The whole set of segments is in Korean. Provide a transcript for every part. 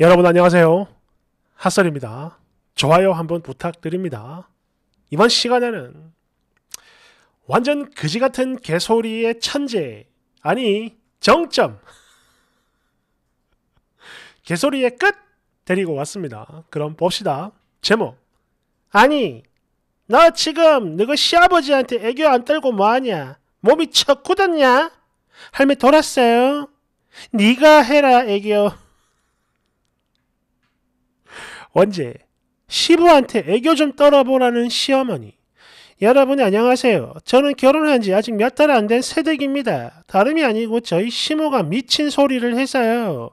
여러분 안녕하세요. 핫설입니다. 좋아요 한번 부탁드립니다. 이번 시간에는 완전 그지 같은 개소리의 천재 아니 정점 개소리의 끝 데리고 왔습니다. 그럼 봅시다. 제목 아니 너 지금 너희 시아버지한테 애교 안 떨고 뭐하냐? 몸이 척 굳었냐? 할미 돌았어요? 네가 해라 애교. 언제 시부한테 애교 좀 떨어보라는 시어머니. 여러분 안녕하세요. 저는 결혼한 지 아직 몇 달 안 된 새댁입니다. 다름이 아니고 저희 시모가 미친 소리를 해서요.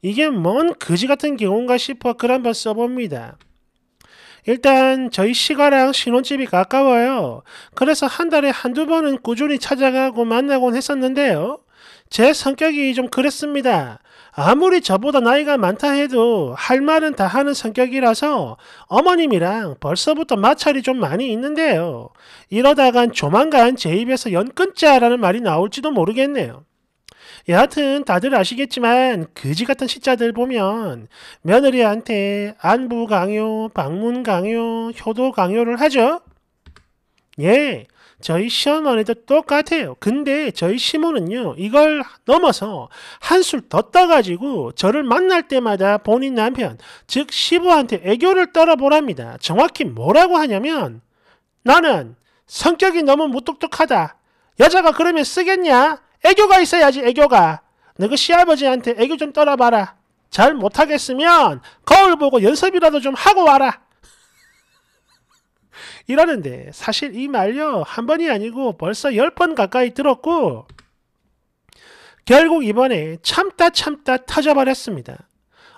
이게 뭔 그지 같은 경우인가 싶어 글 한번 써봅니다. 일단 저희 시가랑 신혼집이 가까워요. 그래서 한 달에 한두 번은 꾸준히 찾아가고 만나곤 했었는데요. 제 성격이 좀 그랬습니다. 아무리 저보다 나이가 많다 해도 할 말은 다 하는 성격이라서 어머님이랑 벌써부터 마찰이 좀 많이 있는데요. 이러다간 조만간 제 입에서 연끈자라는 말이 나올지도 모르겠네요. 여하튼 다들 아시겠지만 그지 같은 시자들 보면 며느리한테 안부 강요, 방문 강요, 효도 강요를 하죠. 예, 저희 시어머니도 똑같아요. 근데 저희 시모는요, 이걸 넘어서 한술 더 떠가지고 저를 만날 때마다 본인 남편, 즉 시부한테 애교를 떨어보랍니다. 정확히 뭐라고 하냐면, 나는 성격이 너무 무뚝뚝하다. 여자가 그러면 쓰겠냐? 애교가 있어야지, 애교가. 너 그 시아버지한테 애교 좀 떨어봐라. 잘 못하겠으면 거울 보고 연습이라도 좀 하고 와라. 이러는데 사실 이 말요 한 번이 아니고 벌써 열 번 가까이 들었고 결국 이번에 참다 참다 터져버렸습니다.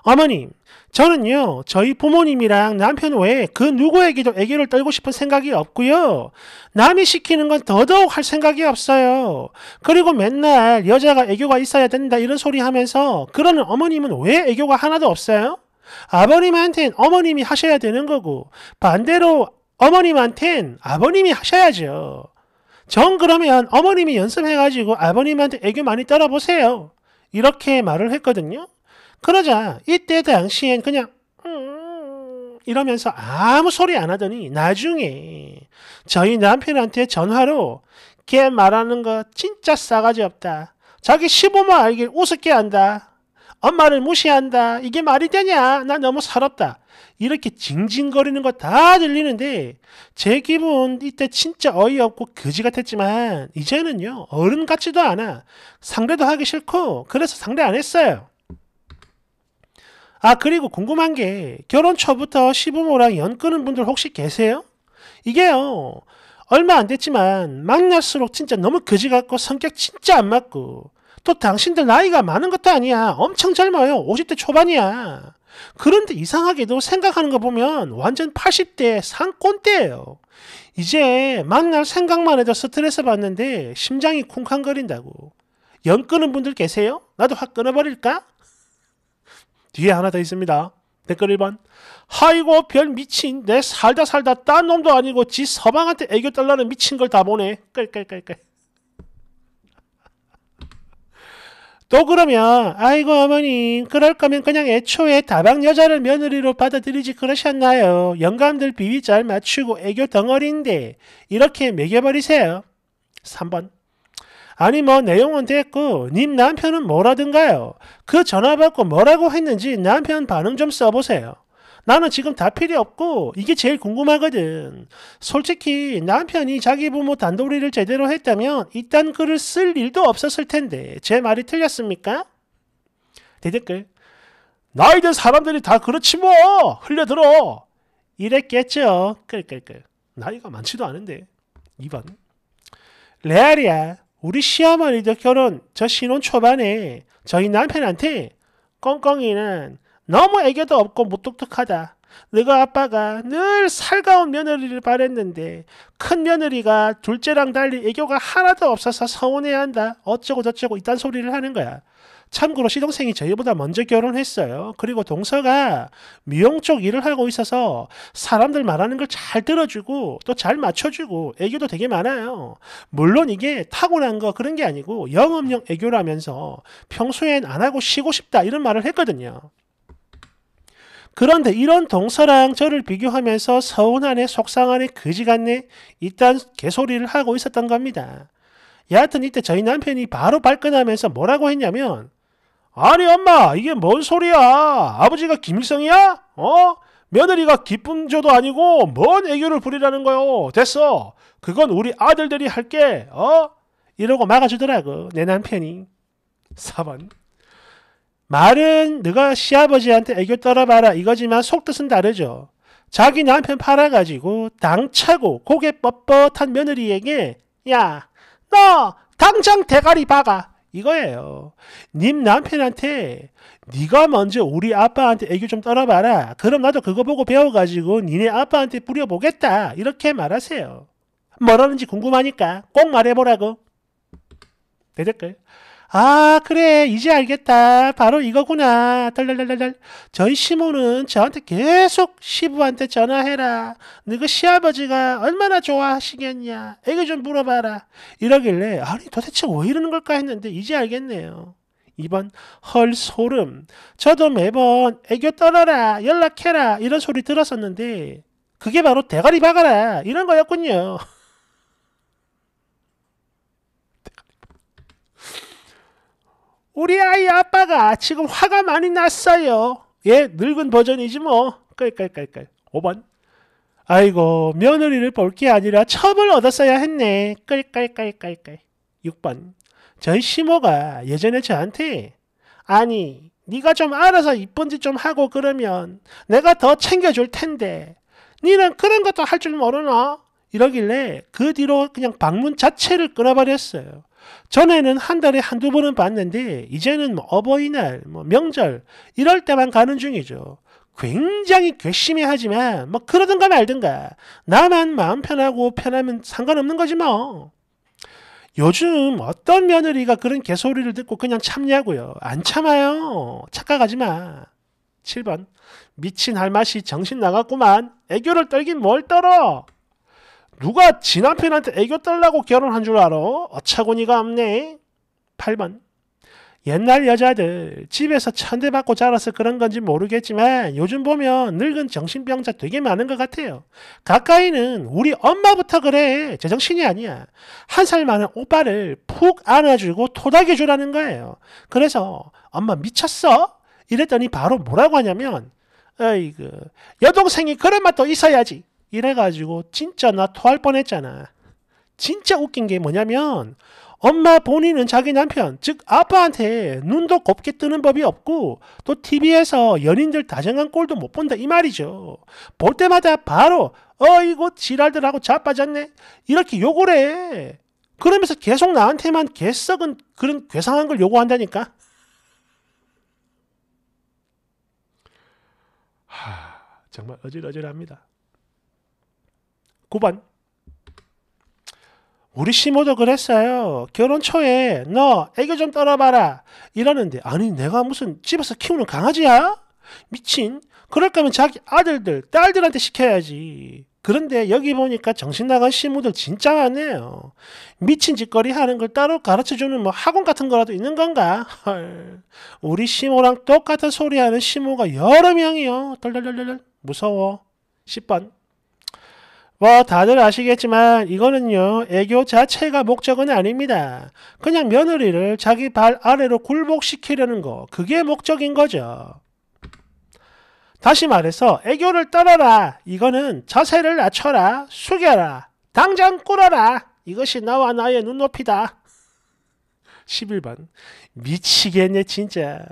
어머님, 저는요, 저희 부모님이랑 남편 외에 그 누구에게도 애교를 떨고 싶은 생각이 없고요. 남이 시키는 건 더더욱 할 생각이 없어요. 그리고 맨날 여자가 애교가 있어야 된다 이런 소리 하면서 그러는 어머님은 왜 애교가 하나도 없어요? 아버님한테는 어머님이 하셔야 되는 거고 반대로 어머님한텐 아버님이 하셔야죠. 전 그러면 어머님이 연습해가지고 아버님한테 애교 많이 떨어보세요. 이렇게 말을 했거든요. 그러자 이때 당시엔 그냥 음, 이러면서 아무 소리 안 하더니 나중에 저희 남편한테 전화로 걔 말하는 거 진짜 싸가지 없다. 자기 시부모 알길 우습게 한다. 엄마를 무시한다. 이게 말이 되냐? 나 너무 서럽다. 이렇게 징징거리는 거 다 들리는데 제 기분 이때 진짜 어이없고 거지 같았지만 이제는요 어른 같지도 않아 상대도 하기 싫고 그래서 상대 안 했어요. 아 그리고 궁금한 게 결혼 초부터 시부모랑 연 끄는 분들 혹시 계세요? 이게요 얼마 안 됐지만 만날수록 진짜 너무 거지 같고 성격 진짜 안 맞고 또 당신들 나이가 많은 것도 아니야. 엄청 젊어요. 50대 초반이야. 그런데 이상하게도 생각하는 거 보면 완전 80대 상권대예요. 이제 막날 생각만 해도 스트레스 받는데 심장이 쿵쾅거린다고. 연 끄는 분들 계세요? 나도 확 끊어버릴까? 뒤에 하나 더 있습니다. 댓글 1번. 하이고 별 미친 내 살다 살다 딴 놈도 아니고 지 서방한테 애교 달라는 미친 걸 다 보네. 끌끌끌끌. 또 그러면 아이고 어머니 그럴 거면 그냥 애초에 다방 여자를 며느리로 받아들이지 그러셨나요? 영감들 비위 잘 맞추고 애교 덩어리인데 이렇게 매겨버리세요. 3번 아니 뭐 내용은 됐고 님 남편은 뭐라든가요? 그 전화 받고 뭐라고 했는지 남편 반응 좀 써보세요. 나는 지금 다 필요 없고 이게 제일 궁금하거든. 솔직히 남편이 자기 부모 단도리를 제대로 했다면 이딴 글을 쓸 일도 없었을 텐데 제 말이 틀렸습니까? 대댓글 나이든 사람들이 다 그렇지 뭐 흘려들어 이랬겠죠. 끌끌끌 나이가 많지도 않은데 2번 레알이야 우리 시어머니도 결혼 저 신혼 초반에 저희 남편한테 꽁꽁이는 너무 애교도 없고 무뚝뚝하다. 네가 아빠가 늘 살가운 며느리를 바랬는데 큰 며느리가 둘째랑 달리 애교가 하나도 없어서 서운해한다. 어쩌고 저쩌고 이딴 소리를 하는 거야. 참고로 시동생이 저희보다 먼저 결혼했어요. 그리고 동서가 미용 쪽 일을 하고 있어서 사람들 말하는 걸 잘 들어주고 또 잘 맞춰주고 애교도 되게 많아요. 물론 이게 타고난 거 그런 게 아니고 영업용 애교라면서 평소엔 안 하고 쉬고 싶다 이런 말을 했거든요. 그런데 이런 동서랑 저를 비교하면서 서운하네, 속상하네, 그지 같네, 이딴 개소리를 하고 있었던 겁니다. 여하튼 이때 저희 남편이 바로 발끈하면서 뭐라고 했냐면 아니 엄마 이게 뭔 소리야 아버지가 김일성이야? 어? 며느리가 기쁨조도 아니고 뭔 애교를 부리라는 거요 됐어 그건 우리 아들들이 할게 어? 이러고 막아주더라고 내 남편이 4번 말은 네가 시아버지한테 애교 떨어봐라 이거지만 속뜻은 다르죠. 자기 남편 팔아가지고 당차고 고개 뻣뻣한 며느리에게 야 너 당장 대가리 박아 이거예요. 님 남편한테 네가 먼저 우리 아빠한테 애교 좀 떨어봐라. 그럼 나도 그거 보고 배워가지고 니네 아빠한테 뿌려보겠다. 이렇게 말하세요. 뭐라는지 궁금하니까 꼭 말해보라고. 되될까요? 아 그래 이제 알겠다 바로 이거구나 달달달달달 저희 시모는 저한테 계속 시부한테 전화해라 너그 시아버지가 얼마나 좋아하시겠냐 애기 좀 물어봐라 이러길래 아니 도대체 왜 이러는 걸까 했는데 이제 알겠네요 이번헐 소름 저도 매번 애교 떨어라 연락해라 이런 소리 들었었는데 그게 바로 대가리 박아라 이런 거였군요 우리 아이 아빠가 지금 화가 많이 났어요. 예, 늙은 버전이지 뭐. 깔깔깔깔. 5번. 아이고, 며느리를 볼 게 아니라 첩을 얻었어야 했네. 깔깔깔깔깔. 6번. 저희 시모가 예전에 저한테 아니, 네가 좀 알아서 이쁜 짓 좀 하고 그러면 내가 더 챙겨줄 텐데 니는 그런 것도 할 줄 모르나? 이러길래 그 뒤로 그냥 방문 자체를 끊어버렸어요. 전에는 한 달에 한두 번은 봤는데 이제는 뭐 어버이날, 뭐 명절 이럴 때만 가는 중이죠. 굉장히 괘씸해 하지만 뭐 그러든가 말든가 나만 마음 편하고 편하면 상관없는 거지 뭐. 요즘 어떤 며느리가 그런 개소리를 듣고 그냥 참냐고요. 안 참아요. 착각하지 마. 7번 미친 할맛이 정신 나갔구만. 애교를 떨긴 뭘 떨어. 누가 지 남편한테 애교 떨라고 결혼한 줄 알아? 어처구니가 없네. 8번. 옛날 여자들 집에서 천대받고 자라서 그런 건지 모르겠지만 요즘 보면 늙은 정신병자 되게 많은 것 같아요. 가까이는 우리 엄마부터 그래. 제정신이 아니야. 한 살 많은 오빠를 푹 안아주고 토닥여주라는 거예요. 그래서 엄마 미쳤어? 이랬더니 바로 뭐라고 하냐면 어이그 여동생이 그런 맛도 있어야지. 이래가지고 진짜 나 토할 뻔했잖아. 진짜 웃긴 게 뭐냐면 엄마 본인은 자기 남편, 즉 아빠한테 눈도 곱게 뜨는 법이 없고 또 TV에서 연인들 다정한 꼴도 못 본다 이 말이죠. 볼 때마다 바로 어이고 지랄들하고 자빠졌네 이렇게 욕을 해. 그러면서 계속 나한테만 개썩은 그런 괴상한 걸 요구한다니까. 하, 정말 어질어질합니다. 9번. 우리 시모도 그랬어요. 결혼 초에 너 애교 좀 떨어봐라. 이러는데 아니 내가 무슨 집에서 키우는 강아지야? 미친. 그럴 거면 자기 아들들, 딸들한테 시켜야지. 그런데 여기 보니까 정신나간 시무들 진짜 많네요. 미친 짓거리 하는 걸 따로 가르쳐주는 뭐 학원 같은 거라도 있는 건가? 헐. 우리 시모랑 똑같은 소리 하는 시모가 여러 명이요. 덜덜덜덜 무서워. 10번. 뭐 다들 아시겠지만 이거는요 애교 자체가 목적은 아닙니다. 그냥 며느리를 자기 발 아래로 굴복시키려는 거 그게 목적인 거죠. 다시 말해서 애교를 떨어라 이거는 자세를 낮춰라 숙여라 당장 꿇어라 이것이 나와 나의 눈높이다. 11번 미치겠네 진짜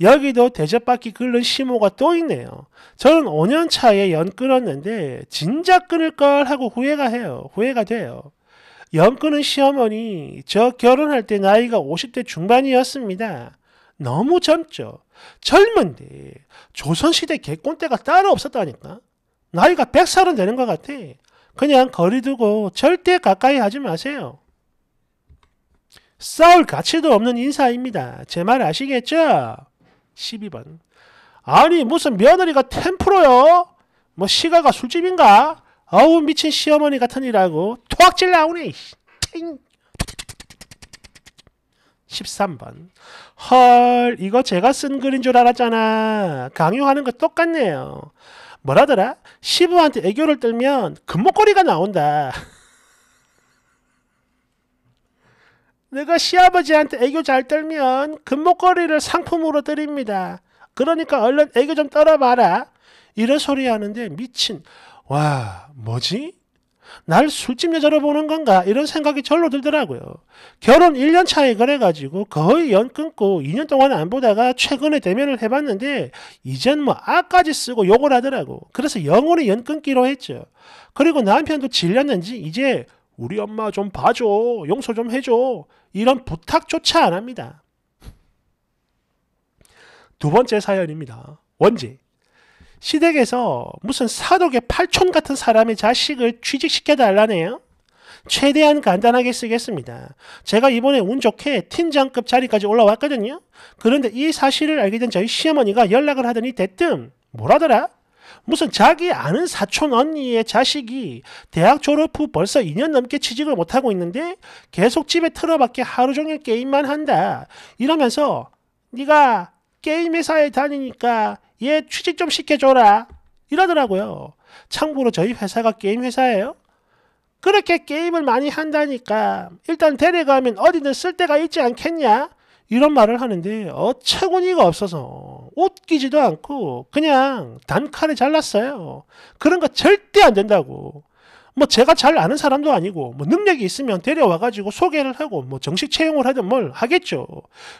여기도 대접받기 끓는 시모가 또 있네요 저는 5년 차에 연 끊었는데 진작 끊을 걸 하고 후회가 해요 후회가 돼요 연 끊은 시어머니 저 결혼할 때 나이가 50대 중반이었습니다 너무 젊죠 젊은데 조선시대 개꼰때가 따로 없었다니까 나이가 100살은 되는 것 같아 그냥 거리 두고 절대 가까이 하지 마세요 싸울 가치도 없는 인사입니다. 제 말 아시겠죠? 12번 아니 무슨 며느리가 템프로요? 뭐 시가가 술집인가? 어우 미친 시어머니 같으니라고 토악질 나오네. 팅. 13번 헐 이거 제가 쓴 글인 줄 알았잖아. 강요하는 거 똑같네요. 뭐라더라? 시부한테 애교를 떨면 금목걸이가 나온다. 내가 시아버지한테 애교 잘 떨면 금목걸이를 상품으로 드립니다. 그러니까 얼른 애교 좀 떨어봐라. 이런 소리 하는데 미친 와 뭐지? 날 술집 여자로 보는 건가? 이런 생각이 절로 들더라고요. 결혼 1년 차에 그래가지고 거의 연 끊고 2년 동안 안 보다가 최근에 대면을 해봤는데 이젠 뭐 아까지 쓰고 욕을 하더라고. 그래서 영원히 연 끊기로 했죠. 그리고 남편도 질렸는지 이제 우리 엄마 좀 봐줘. 용서 좀 해줘. 이런 부탁조차 안 합니다. 두 번째 사연입니다. 원지. 시댁에서 무슨 사독의 팔촌 같은 사람의 자식을 취직시켜 달라네요. 최대한 간단하게 쓰겠습니다. 제가 이번에 운 좋게 팀장급 자리까지 올라왔거든요. 그런데 이 사실을 알게 된 저희 시어머니가 연락을 하더니 대뜸 뭐라더라? 무슨 자기 아는 사촌 언니의 자식이 대학 졸업 후 벌써 2년 넘게 취직을 못하고 있는데 계속 집에 틀어박게 하루 종일 게임만 한다. 이러면서 네가 게임 회사에 다니니까 얘 취직 좀 시켜줘라. 이러더라고요. 참고로 저희 회사가 게임 회사예요. 그렇게 게임을 많이 한다니까 일단 데려가면 어디든 쓸 데가 있지 않겠냐? 이런 말을 하는데 어처구니가 없어서 뜯기지도 않고 그냥 단칼에 잘랐어요. 그런 거 절대 안 된다고. 뭐 제가 잘 아는 사람도 아니고 뭐 능력이 있으면 데려와 가지고 소개를 하고 뭐 정식 채용을 하든 뭘 하겠죠.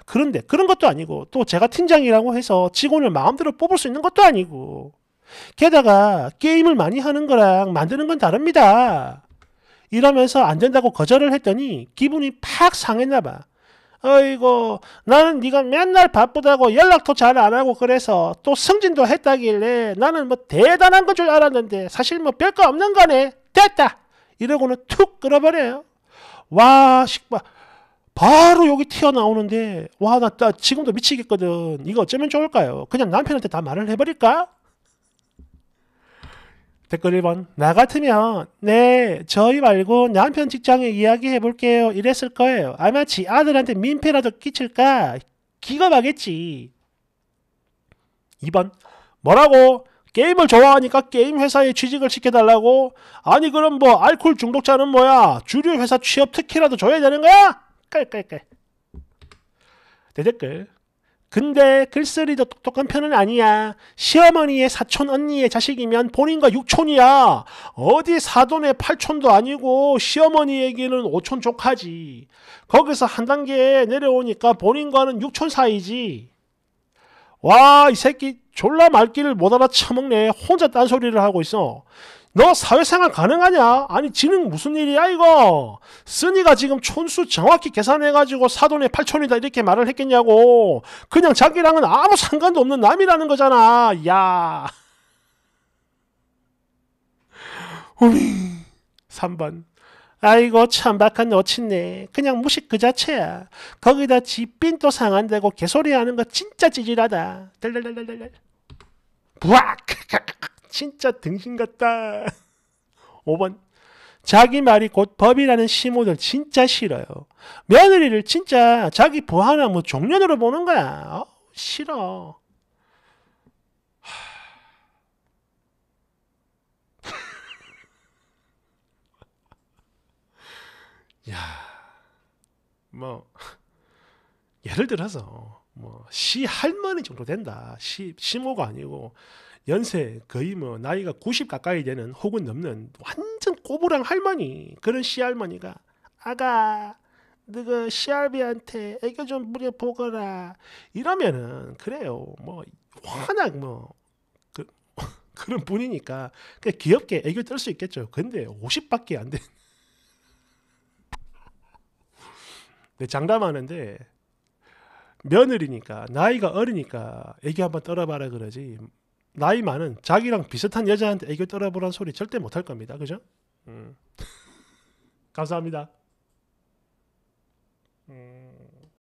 그런데 그런 것도 아니고 또 제가 팀장이라고 해서 직원을 마음대로 뽑을 수 있는 것도 아니고 게다가 게임을 많이 하는 거랑 만드는 건 다릅니다. 이러면서 안 된다고 거절을 했더니 기분이 팍 상했나 봐. 어이고 나는 네가 맨날 바쁘다고 연락도 잘 안 하고 그래서 또 승진도 했다길래 나는 뭐 대단한 건줄 알았는데 사실 뭐 별거 없는 거네 됐다 이러고는 툭 끌어버려요 와 식바 바로 여기 튀어나오는데 와나 나 지금도 미치겠거든 이거 어쩌면 좋을까요 그냥 남편한테 다 말을 해버릴까 댓글 1번. 나 같으면, 네, 저희 말고 남편 직장에 이야기해 볼게요. 이랬을 거예요. 아마 지 아들한테 민폐라도 끼칠까? 기겁하겠지. 2번. 뭐라고? 게임을 좋아하니까 게임 회사에 취직을 시켜달라고? 아니, 그럼 뭐, 알코올 중독자는 뭐야? 주류 회사 취업 특혜라도 줘야 되는 거야? 깔깔깔. 대 댓글. 근데 글쓰리도 똑똑한 편은 아니야. 시어머니의 사촌 언니의 자식이면 본인과 육촌이야. 어디 사돈의 팔촌도 아니고 시어머니에게는 오촌 조카지. 거기서 한 단계 내려오니까 본인과는 육촌 사이지. 와, 이 새끼 졸라 말귀를 못 알아쳐먹네. 혼자 딴소리를 하고 있어. 너 사회생활 가능하냐? 아니 지는 무슨 일이야 이거? 쓰니가 지금 촌수 정확히 계산해가지고 사돈의 8촌이다 이렇게 말을 했겠냐고 그냥 자기랑은 아무 상관도 없는 남이라는 거잖아 야 우리 3번 아이고 참박한 어친네 그냥 무식 그 자체야 거기다 집빈도 상한되고 개소리하는 거 진짜 찌질하다 덜덜덜덜덜 부악 진짜 등신 같다. 5번 자기 말이 곧 법이라는 시모들 진짜 싫어요. 며느리를 진짜 자기 부하나 뭐 종년으로 보는 거야. 어, 싫어. 야, 뭐 예를 들어서 뭐시 할머니 정도 된다. 시 시모가 아니고 연세 거의 뭐 나이가 90 가까이 되는 혹은 넘는 완전 꼬부랑 할머니 그런 시 할머니가 아가 너가 시알비한테 애교 좀 부려 보거라 이러면은 그래요 뭐 워낙 뭐 그, 그런 분이니까 그 귀엽게 애교 떨수 있겠죠 근데 50밖에 안돼 장담하는데 며느리니까 나이가 어리니까 애기 한번 떨어봐라 그러지 나이 많은 자기랑 비슷한 여자한테 애교 떨어보란 소리 절대 못할 겁니다 그죠? 음. 감사합니다 음.